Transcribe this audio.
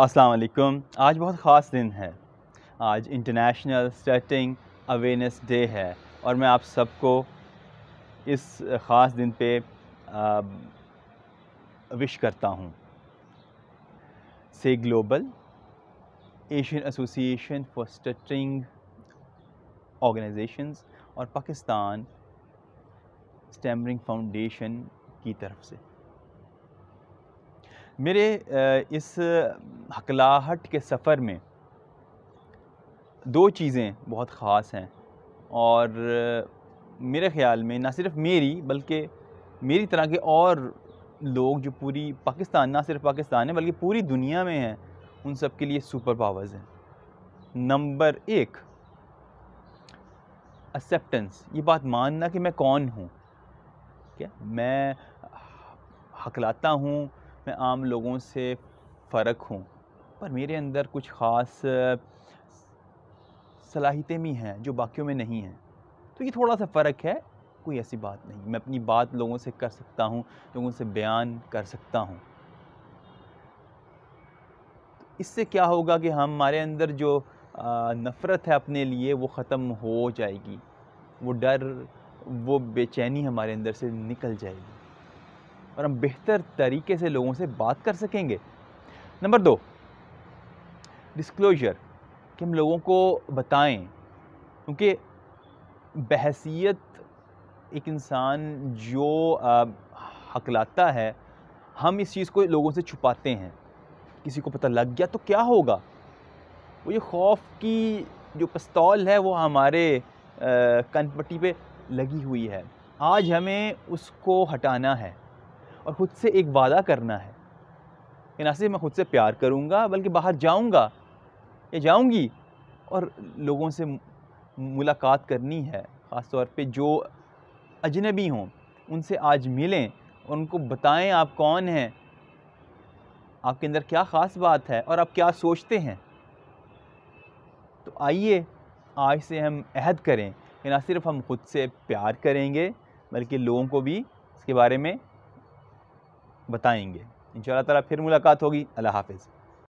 अस्सलाम आज बहुत ख़ास दिन है आज इंटरनेशनल स्टटिंग अवेयरनेस डे है और मैं आप सबको इस ख़ास दिन पे विश करता हूँ से global Asian association for stuttering organisations और पाकिस्तान स्टैमरिंग फाउंडेशन की तरफ से मेरे इस हकलाहट के सफ़र में दो चीज़ें बहुत ख़ास हैं और मेरे ख़्याल में ना सिर्फ मेरी बल्कि मेरी तरह के और लोग जो पूरी पाकिस्तान ना सिर्फ पाकिस्तान है बल्कि पूरी दुनिया में हैं उन सब के लिए सुपर पावर्स हैं नंबर एक एक्सेप्टेंस ये बात मानना कि मैं कौन हूँ क्या मैं हकलाता हूँ मैं आम लोगों से फ़र्क हूँ पर मेरे अंदर कुछ ख़ास सलाहितें भी हैं जो बाकियों में नहीं हैं तो ये थोड़ा सा फ़र्क है कोई ऐसी बात नहीं मैं अपनी बात लोगों से कर सकता हूँ लोगों से बयान कर सकता हूँ तो इससे क्या होगा कि हमारे अंदर जो नफ़रत है अपने लिए वो ख़त्म हो जाएगी वो डर वो बेचैनी हमारे अंदर से निकल जाएगी और हम बेहतर तरीके से लोगों से बात कर सकेंगे नंबर दो डिस्क्लोजर कि हम लोगों को बताएं क्योंकि बहसीत एक इंसान जो हकलाता है हम इस चीज़ को लोगों से छुपाते हैं किसी को पता लग गया तो क्या होगा वो ये खौफ की जो पस्तौल है वो हमारे कनपट्टी पे लगी हुई है आज हमें उसको हटाना है और ख़ुद से एक वादा करना है कि ना सिर्फ मैं ख़ुद से प्यार करूँगा बल्कि बाहर जाऊँगा या जाऊँगी और लोगों से मुलाकात करनी है ख़ास तौर पर जो अजनबी हों उनसे आज मिलें और उनको बताएं आप कौन हैं आपके अंदर क्या ख़ास बात है और आप क्या सोचते हैं तो आइए आज से हम अहद करें कि ना सिर्फ हम ख़ुद से प्यार करेंगे बल्कि लोगों को भी इसके बारे में बताएँगे इन शाला फिर मुलाकात होगी अल्लाह हाफिज़